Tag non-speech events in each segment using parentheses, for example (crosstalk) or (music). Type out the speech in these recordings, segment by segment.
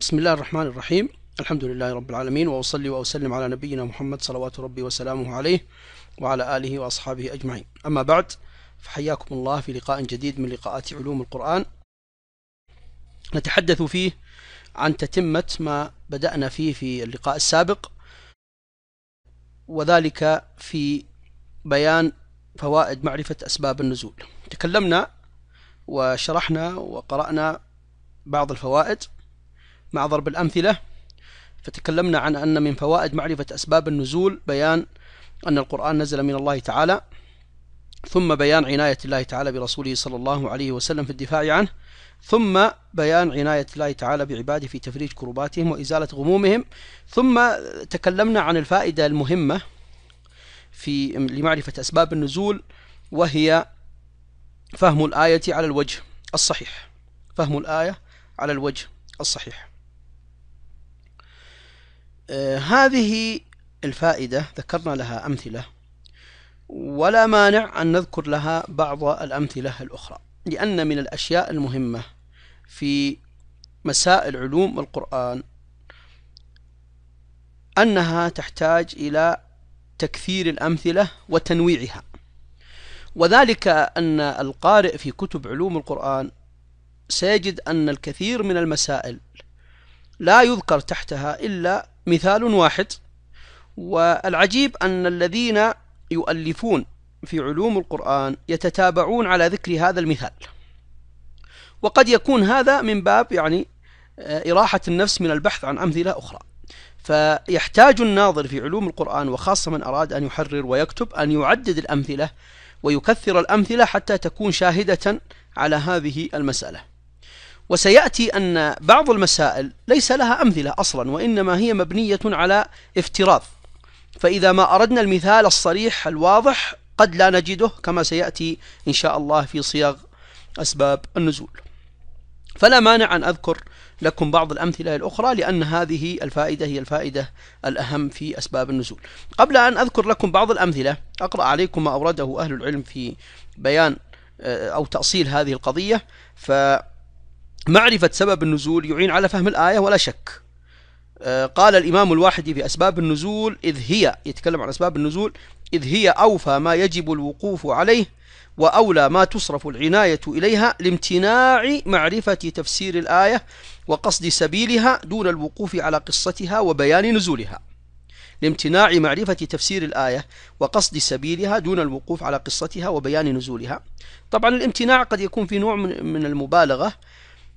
بسم الله الرحمن الرحيم الحمد لله رب العالمين وأصلي وأسلم على نبينا محمد صلوات ربي وسلامه عليه وعلى آله وأصحابه أجمعين أما بعد فحياكم الله في لقاء جديد من لقاءات علوم القرآن نتحدث فيه عن تتمة ما بدأنا فيه في اللقاء السابق وذلك في بيان فوائد معرفة أسباب النزول تكلمنا وشرحنا وقرأنا بعض الفوائد مع ضرب الأمثلة فتكلمنا عن أن من فوائد معرفة أسباب النزول بيان أن القرآن نزل من الله تعالى ثم بيان عناية الله تعالى برسوله صلى الله عليه وسلم في الدفاع عنه ثم بيان عناية الله تعالى بعباده في تفريج كرباتهم وإزالة غمومهم ثم تكلمنا عن الفائدة المهمة في لمعرفة أسباب النزول وهي فهم الآية على الوجه الصحيح فهم الآية على الوجه الصحيح آه، هذه الفائدة ذكرنا لها أمثلة ولا مانع أن نذكر لها بعض الأمثلة الأخرى لأن من الأشياء المهمة في مسائل علوم القرآن أنها تحتاج إلى تكثير الأمثلة وتنويعها وذلك أن القارئ في كتب علوم القرآن سيجد أن الكثير من المسائل لا يذكر تحتها إلا مثال واحد والعجيب أن الذين يؤلفون في علوم القرآن يتتابعون على ذكر هذا المثال وقد يكون هذا من باب يعني آه، إراحة النفس من البحث عن أمثلة أخرى فيحتاج الناظر في علوم القرآن وخاصة من أراد أن يحرر ويكتب أن يعدد الأمثلة ويكثر الأمثلة حتى تكون شاهدة على هذه المسألة وسيأتي أن بعض المسائل ليس لها أمثلة أصلا وإنما هي مبنية على افتراض فإذا ما أردنا المثال الصريح الواضح قد لا نجده كما سيأتي إن شاء الله في صيغ أسباب النزول فلا مانع أن أذكر لكم بعض الأمثلة الأخرى لأن هذه الفائدة هي الفائدة الأهم في أسباب النزول قبل أن أذكر لكم بعض الأمثلة أقرأ عليكم ما أورده أهل العلم في بيان آه، أو تأصيل هذه القضية ف معرفة سبب النزول يعين على فهم الآية ولا شك آه، قال الإمام الواحدي في أسباب النزول إذ هي يتكلم عن أسباب النزول إذ هي أوفى ما يجب الوقوف عليه وأولى ما تصرف العناية إليها لامتناع معرفة تفسير الآية وقصد سبيلها دون الوقوف على قصتها وبيان نزولها لامتناع معرفة تفسير الآية وقصد سبيلها دون الوقوف على قصتها وبيان نزولها طبعا الامتناع قد يكون في نوع من المبالغة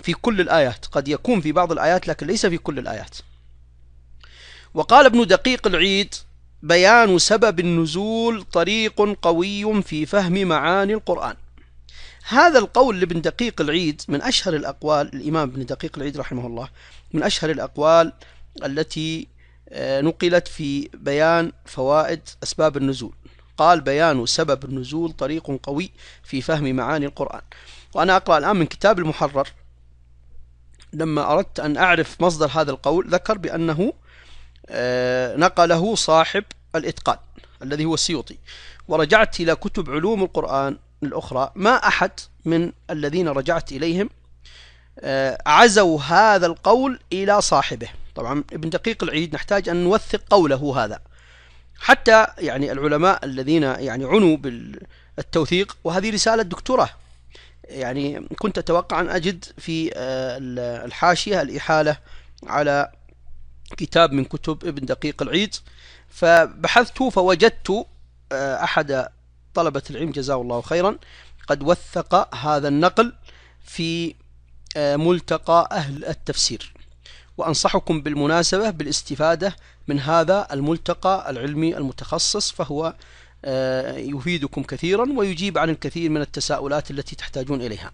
في كل الآيات قد يكون في بعض الآيات لكن ليس في كل الآيات وقال ابن دقيق العيد بيان سبب النزول طريق قوي في فهم معاني القرآن هذا القول لابن دقيق العيد من أشهر الأقوال الإمام ابن دقيق العيد رحمه الله من أشهر الأقوال التي آه، نقلت في بيان فوائد أسباب النزول قال بيان سبب النزول طريق قوي في فهم معاني القرآن وأنا أقرأ الآن من كتاب المحرر لما أردت أن أعرف مصدر هذا القول ذكر بأنه آه، نقله صاحب الإتقان الذي هو السيوطي ورجعت إلى كتب علوم القرآن الأخرى ما أحد من الذين رجعت إليهم آه، عزوا هذا القول إلى صاحبه طبعا ابن دقيق العيد نحتاج أن نوثق قوله هذا حتى يعني العلماء الذين يعني عنوا بالتوثيق وهذه رسالة دكتوراه يعني كنت أتوقع أن أجد في آه، الحاشية الإحالة على كتاب من كتب ابن دقيق العيد فبحثت فوجدت آه، أحد طلبة العلم جزاه الله خيرا قد وثق هذا النقل في آه، ملتقى أهل التفسير وأنصحكم بالمناسبة بالاستفادة من هذا الملتقى العلمي المتخصص فهو آه، يفيدكم كثيرا ويجيب عن الكثير من التساؤلات التي تحتاجون إليها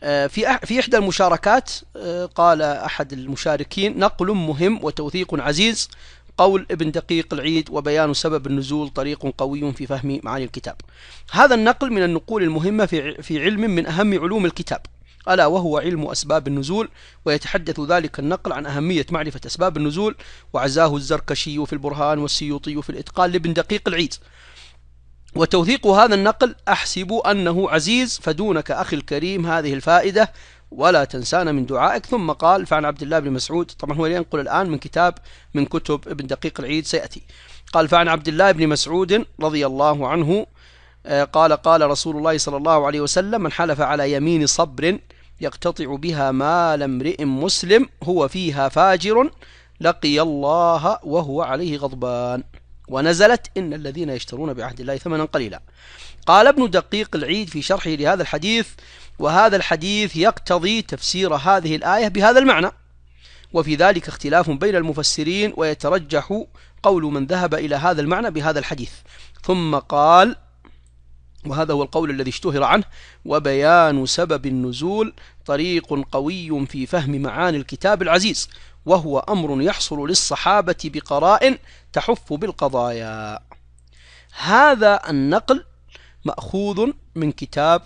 آه، في في إحدى المشاركات آه، قال أحد المشاركين نقل مهم وتوثيق عزيز قول ابن دقيق العيد وبيان سبب النزول طريق قوي في فهم معاني الكتاب هذا النقل من النقول المهمة في علم من أهم علوم الكتاب ألا وهو علم أسباب النزول ويتحدث ذلك النقل عن أهمية معرفة أسباب النزول وعزاه الزركشي في البرهان والسيوطي في الإتقان لابن دقيق العيد وتوثيق هذا النقل أحسب أنه عزيز فدونك أخي الكريم هذه الفائدة ولا تنسانا من دعائك ثم قال فعن عبد الله بن مسعود طبعا هو ينقل الآن من كتاب من كتب ابن دقيق العيد سيأتي قال فعن عبد الله بن مسعود رضي الله عنه آه، قال قال رسول الله صلى الله عليه وسلم من حلف على يمين صبر يقتطع بها مال امرئ مسلم هو فيها فاجر لقي الله وهو عليه غضبان ونزلت إن الذين يشترون بعهد الله ثمنا قليلا قال ابن دقيق العيد في شرحه لهذا الحديث وهذا الحديث يقتضي تفسير هذه الآية بهذا المعنى وفي ذلك اختلاف بين المفسرين ويترجح قول من ذهب إلى هذا المعنى بهذا الحديث ثم قال وهذا هو القول الذي اشتهر عنه وبيان سبب النزول طريق قوي في فهم معاني الكتاب العزيز وهو أمر يحصل للصحابة بقرائن تحف بالقضايا هذا النقل مأخوذ من كتاب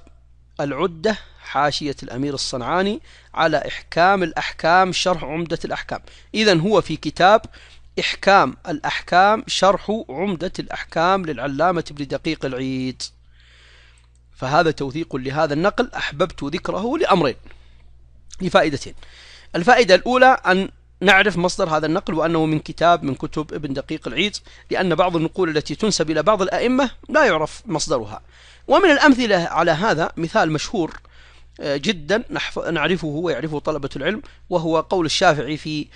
العدة حاشية الأمير الصنعاني على إحكام الأحكام شرح عمدة الأحكام إذا هو في كتاب إحكام الأحكام شرح عمدة الأحكام للعلامة ابن دقيق العيد فهذا توثيق لهذا النقل أحببت ذكره لأمرين لفائدتين الفائدة الأولى أن نعرف مصدر هذا النقل وأنه من كتاب من كتب ابن دقيق العيد لأن بعض النقول التي تنسب إلى بعض الأئمة لا يعرف مصدرها ومن الأمثلة على هذا مثال مشهور آه، جدا نعرفه ويعرفه طلبة العلم وهو قول الشافعي في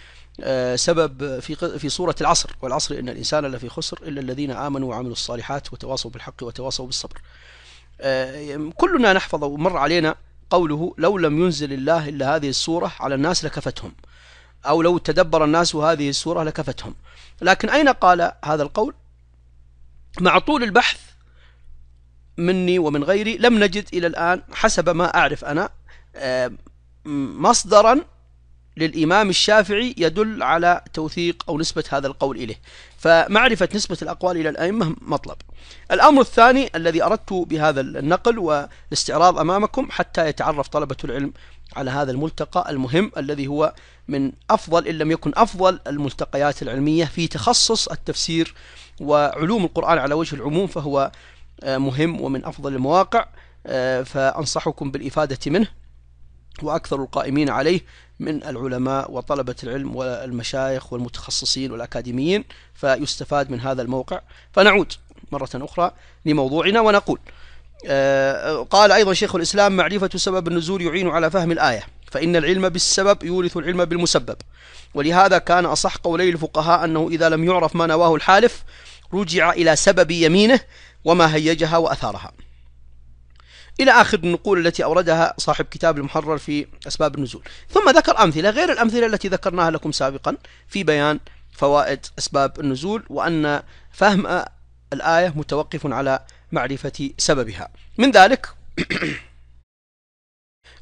آه، سبب في في سورة العصر والعصر إن الإنسان لفي خسر إلا الذين آمنوا وعملوا الصالحات وتواصوا بالحق وتواصوا بالصبر آه، كلنا نحفظ ومر علينا قوله لو لم ينزل الله إلا هذه السورة على الناس لكفتهم أو لو تدبر الناس هذه السورة لكفتهم لكن أين قال هذا القول مع طول البحث مني ومن غيري لم نجد إلى الآن حسب ما أعرف أنا آه، مصدرا للإمام الشافعي يدل على توثيق أو نسبة هذا القول إليه فمعرفة نسبة الأقوال إلى الأئمة مطلب الأمر الثاني الذي أردت بهذا النقل والاستعراض أمامكم حتى يتعرف طلبة العلم على هذا الملتقى المهم الذي هو من أفضل إن لم يكن أفضل الملتقيات العلمية في تخصص التفسير وعلوم القرآن على وجه العموم فهو آه، مهم ومن أفضل المواقع آه، فأنصحكم بالإفادة منه وأكثر القائمين عليه من العلماء وطلبة العلم والمشايخ والمتخصصين والأكاديميين فيستفاد من هذا الموقع فنعود مرة أخرى لموضوعنا ونقول آه، قال أيضا شيخ الإسلام معرفة سبب النزول يعين على فهم الآية فإن العلم بالسبب يورث العلم بالمسبب ولهذا كان أصح قولي الفقهاء أنه إذا لم يعرف ما نواه الحالف رجع إلى سبب يمينه وما هيجها وأثارها إلى آخر النقول التي أوردها صاحب كتاب المحرر في أسباب النزول ثم ذكر أمثلة غير الأمثلة التي ذكرناها لكم سابقا في بيان فوائد أسباب النزول وأن فهم الآية متوقف على معرفة سببها من ذلك (clears throat)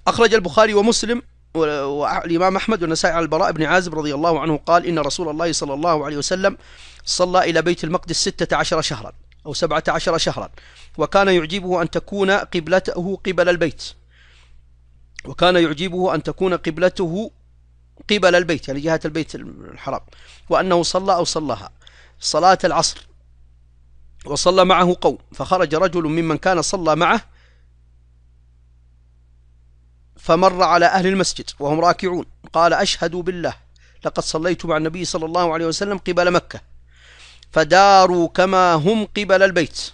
أخرج البخاري ومسلم والإمام أحمد والنسائي عن البراء بن عازب رضي الله عنه قال إن رسول الله صلى الله عليه وسلم صلى إلى بيت المقدس ستة عشر شهرا أو سبعة عشر شهرا وكان يعجبه أن تكون قبلته قبل البيت وكان يعجبه أن تكون قبلته قبل البيت يعني جهة البيت الحرام وأنه صلى أو صلىها صلاة العصر وصلى معه قوم فخرج رجل ممن كان صلى معه فمر على أهل المسجد وهم راكعون قال أشهد بالله لقد صليت مع النبي صلى الله عليه وسلم قبل مكة فداروا كما هم قبل البيت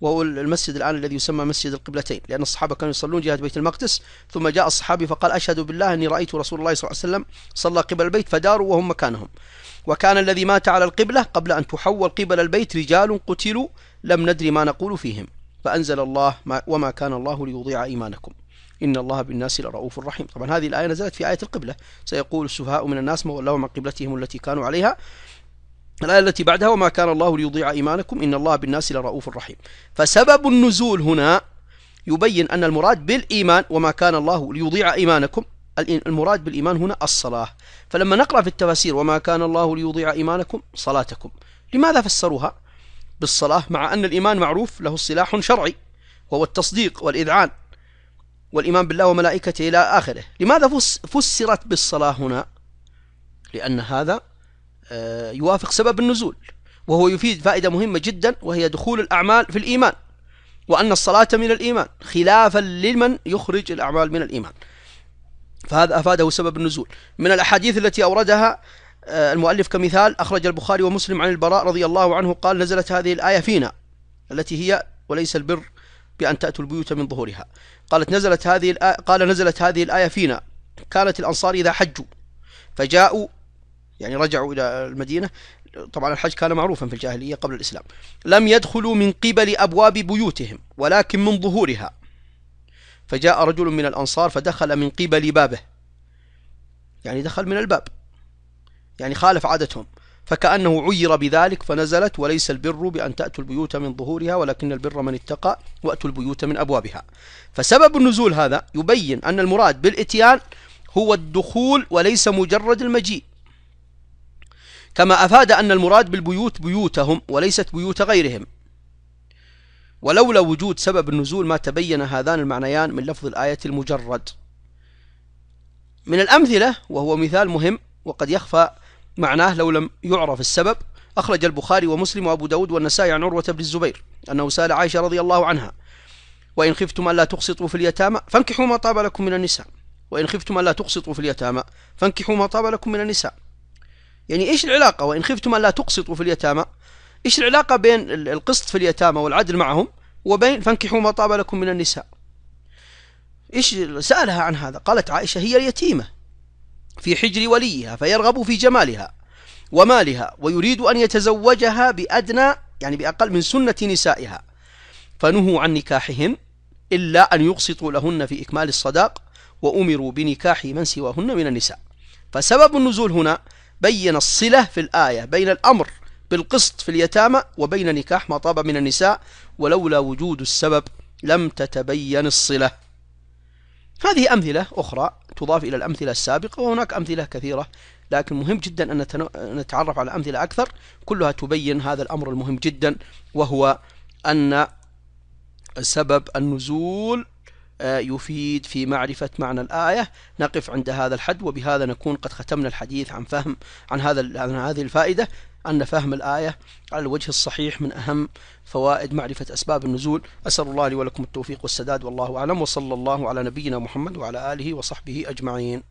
وهو المسجد الآن الذي يسمى مسجد القبلتين لأن الصحابة كانوا يصلون جهة بيت المقدس ثم جاء الصحابي فقال أشهد بالله أني رأيت رسول الله صلى الله عليه وسلم صلى قبل البيت فداروا وهم مكانهم وكان الذي مات على القبلة قبل أن تحول قبل البيت رجال قتلوا لم ندري ما نقول فيهم فأنزل الله ما وما كان الله ليضيع إيمانكم إن الله بالناس لرؤوف رحيم طبعا هذه الآية نزلت في آية القبلة سيقول السفهاء من الناس ما ولاهم عن قبلتهم التي كانوا عليها الآية التي بعدها وما كان الله ليضيع إيمانكم إن الله بالناس لرؤوف رحيم فسبب النزول هنا يبين أن المراد بالإيمان وما كان الله ليضيع إيمانكم المراد بالإيمان هنا الصلاة فلما نقرأ في التفاسير وما كان الله ليضيع إيمانكم صلاتكم لماذا فسروها بالصلاة مع أن الإيمان معروف له اصطلاح شرعي وهو التصديق والإذعان والإيمان بالله وملائكته إلى آخره لماذا فسرت بالصلاة هنا لأن هذا آه، يوافق سبب النزول وهو يفيد فائدة مهمة جدا وهي دخول الأعمال في الإيمان وأن الصلاة من الإيمان خلافا لمن يخرج الأعمال من الإيمان فهذا أفاده سبب النزول من الأحاديث التي أوردها آه، المؤلف كمثال أخرج البخاري ومسلم عن البراء رضي الله عنه قال نزلت هذه الآية فينا التي هي وليس البر بأن تأتوا البيوت من ظهورها قالت نزلت هذه الآية قال نزلت هذه الآية فينا كانت الأنصار إذا حجوا فجاءوا يعني رجعوا إلى المدينة طبعا الحج كان معروفا في الجاهلية قبل الإسلام لم يدخلوا من قبل أبواب بيوتهم ولكن من ظهورها فجاء رجل من الأنصار فدخل من قبل بابه يعني دخل من الباب يعني خالف عادتهم فكأنه عير بذلك فنزلت وليس البر بأن تأتوا البيوت من ظهورها ولكن البر من اتقى وأتوا البيوت من أبوابها فسبب النزول هذا يبين أن المراد بالإتيان هو الدخول وليس مجرد المجيء كما أفاد أن المراد بالبيوت بيوتهم وليست بيوت غيرهم ولولا وجود سبب النزول ما تبين هذان المعنيان من لفظ الآية المجرد من الأمثلة وهو مثال مهم وقد يخفى معناه لو لم يعرف السبب أخرج البخاري ومسلم وأبو داود والنسائي عن عروة بن الزبير أنه سأل عائشة رضي الله عنها وإن خفتم ألا تقسطوا في اليتامى فانكحوا ما طاب لكم من النساء وإن خفتم ألا تقسطوا في اليتامى فانكحوا ما طاب لكم من النساء يعني إيش العلاقة وإن خفتم ألا تقسطوا في اليتامى إيش العلاقة بين القسط في اليتامى والعدل معهم وبين فانكحوا ما طاب لكم من النساء إيش سألها عن هذا قالت عائشة هي اليتيمة في حجر وليها فيرغب في جمالها ومالها ويريد أن يتزوجها بأدنى يعني بأقل من سنة نسائها فنهوا عن نكاحهن إلا أن يقسطوا لهن في إكمال الصداق وأمروا بنكاح من سواهن من النساء فسبب النزول هنا بين الصلة في الآية بين الأمر بالقسط في اليتامى وبين نكاح ما طاب من النساء ولولا وجود السبب لم تتبين الصلة هذه أمثلة أخرى تضاف إلى الأمثلة السابقة وهناك أمثلة كثيرة لكن مهم جدا أن نتعرف على أمثلة أكثر كلها تبين هذا الأمر المهم جدا وهو أن سبب النزول يفيد في معرفة معنى الآية نقف عند هذا الحد وبهذا نكون قد ختمنا الحديث عن فهم عن هذا عن هذه الفائدة أن فهم الآية على الوجه الصحيح من أهم فوائد معرفة أسباب النزول أسأل الله لي ولكم التوفيق والسداد والله أعلم وصلى الله على نبينا محمد وعلى آله وصحبه أجمعين